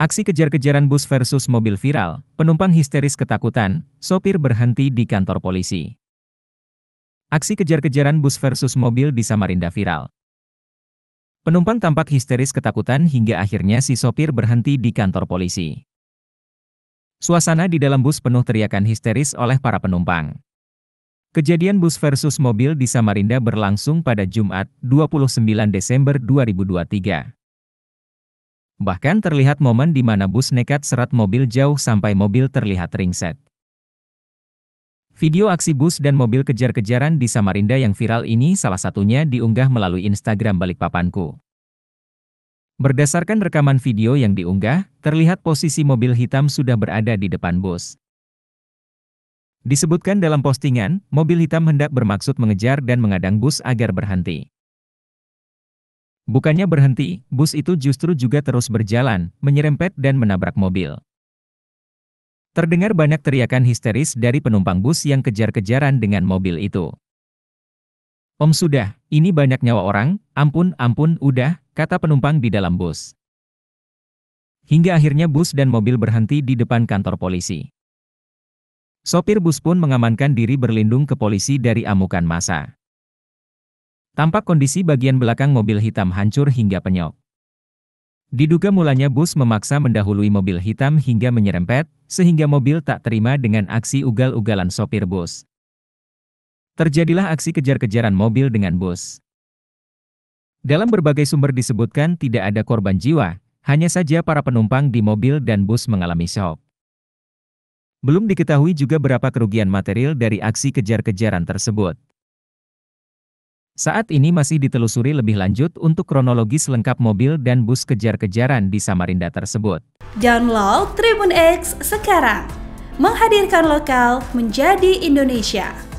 Aksi kejar-kejaran bus versus mobil viral, penumpang histeris ketakutan, sopir berhenti di kantor polisi. Aksi kejar-kejaran bus versus mobil di Samarinda viral. Penumpang tampak histeris ketakutan hingga akhirnya si sopir berhenti di kantor polisi. Suasana di dalam bus penuh teriakan histeris oleh para penumpang. Kejadian bus versus mobil di Samarinda berlangsung pada Jumat, 29 Desember 2023. Bahkan terlihat momen di mana bus nekat serat mobil jauh sampai mobil terlihat ringset. Video aksi bus dan mobil kejar-kejaran di Samarinda yang viral ini salah satunya diunggah melalui Instagram Balikpapanku. Berdasarkan rekaman video yang diunggah, terlihat posisi mobil hitam sudah berada di depan bus. Disebutkan dalam postingan, mobil hitam hendak bermaksud mengejar dan mengadang bus agar berhenti. Bukannya berhenti, bus itu justru juga terus berjalan, menyerempet dan menabrak mobil. Terdengar banyak teriakan histeris dari penumpang bus yang kejar-kejaran dengan mobil itu. Om sudah, ini banyak nyawa orang, ampun ampun udah, kata penumpang di dalam bus. Hingga akhirnya bus dan mobil berhenti di depan kantor polisi. Sopir bus pun mengamankan diri berlindung ke polisi dari amukan massa. Tampak kondisi bagian belakang mobil hitam hancur hingga penyok. Diduga mulanya bus memaksa mendahului mobil hitam hingga menyerempet, sehingga mobil tak terima dengan aksi ugal-ugalan sopir bus. Terjadilah aksi kejar-kejaran mobil dengan bus. Dalam berbagai sumber disebutkan tidak ada korban jiwa, hanya saja para penumpang di mobil dan bus mengalami shock. Belum diketahui juga berapa kerugian material dari aksi kejar-kejaran tersebut. Saat ini masih ditelusuri lebih lanjut untuk kronologis lengkap mobil dan bus kejar-kejaran di Samarinda tersebut. Download Tribun X sekarang, menghadirkan lokal menjadi Indonesia.